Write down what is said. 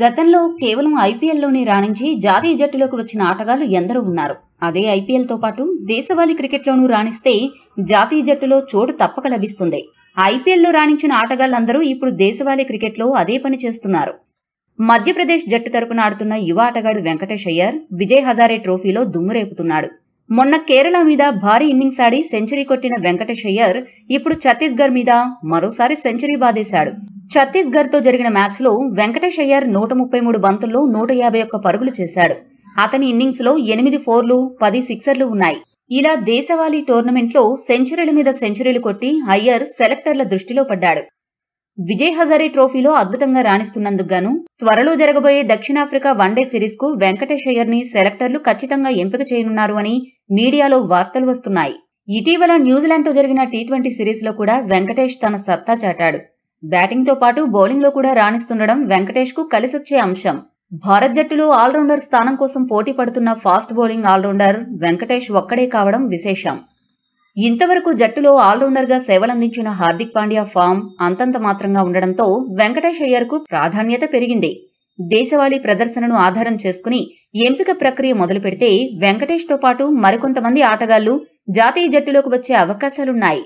గతంలో కేవలం ఐపీఎల్లోనే రాణించి జాతీయ జట్టులోకి వచ్చిన ఆటగాళ్లు ఎందరూ ఉన్నారు అదే ఐపీఎల్తో పాటు దేశవాళీ క్రికెట్లోనూ రాణిస్తే జాతీయ జట్టులో చోటు తప్పక లభిస్తుంది ఐపీఎల్లో రాణించిన ఆటగాళ్లందరూ ఇప్పుడు దేశవాళీ క్రికెట్లో అదే పని చేస్తున్నారు మధ్యప్రదేశ్ జట్టు తరపున ఆడుతున్న యువ ఆటగాడు వెంకటేష్ అయ్యర్ విజయ్ హజారే ట్రోఫీలో దుమ్మురేపుతున్నాడు మొన్న కేరళ మీద భారీ ఇన్నింగ్స్ ఆడి సెంచరీ కొట్టిన వెంకటేష్ అయ్యర్ ఇప్పుడు ఛత్తీస్గఢ్ మీద మరోసారి సెంచరీ బాధేశాడు ఛత్తీస్గఢ్తో జరిగిన మ్యాచ్లో వెంకటేష్ అయ్యర్ నూట ముప్పై మూడు బంతుల్లో నూట యాభై ఒక్క పరుగులు చేశాడు అతని ఇన్నింగ్స్లో ఎనిమిది ఫోర్లు పది సిక్సర్లు ఉన్నాయి ఇలా దేశవాళీ టోర్నమెంట్లో సెంచరీల మీద సెంచరీలు కొట్టి అయ్యర్ సెలెక్టర్ల దృష్టిలో పడ్డాడు విజయ్ హజారే ట్రోఫీలో అద్భుతంగా రాణిస్తున్నందుకు గాను త్వరలో జరగబోయే దక్షిణాఫ్రికా వన్డే సిరీస్కు వెంకటేష్ అయ్యర్ని సెలెక్టర్లు ఖచ్చితంగా ఎంపిక చేయనున్నారు అని మీడియాలో వార్తలు వస్తున్నాయి ఇటీవల న్యూజిలాండ్తో జరిగిన టీ ట్వంటీ సిరీస్లో కూడా వెంకటేష్ తన సత్తా చాటాడు బ్యాటింగ్తో పాటు బౌలింగ్లో కూడా రాణిస్తుండడం వెంకటేష్కు కలిసొచ్చే అంశం భారత్ జట్టులో ఆల్రౌండర్ స్థానం కోసం పోటీ పడుతున్న ఫాస్ట్ బౌలింగ్ ఆల్రౌండర్ వెంకటేష్ ఒక్కడే కావడం విశేషం ఇంతవరకు జట్టులో ఆల్రౌండర్గా సేవలందించిన హార్దిక్ పాండ్యా ఫామ్ అంతంత మాత్రంగా ఉండడంతో వెంకటేష్ అయ్యర్కు ప్రాధాన్యత పెరిగింది దేశవాళీ ప్రదర్శనను ఆధారం చేసుకుని ఎంపిక ప్రక్రియ మొదలు పెడితే వెంకటేష్తో పాటు మరికొంతమంది ఆటగాళ్లు జాతీయ జట్టులోకి వచ్చే అవకాశాలున్నాయి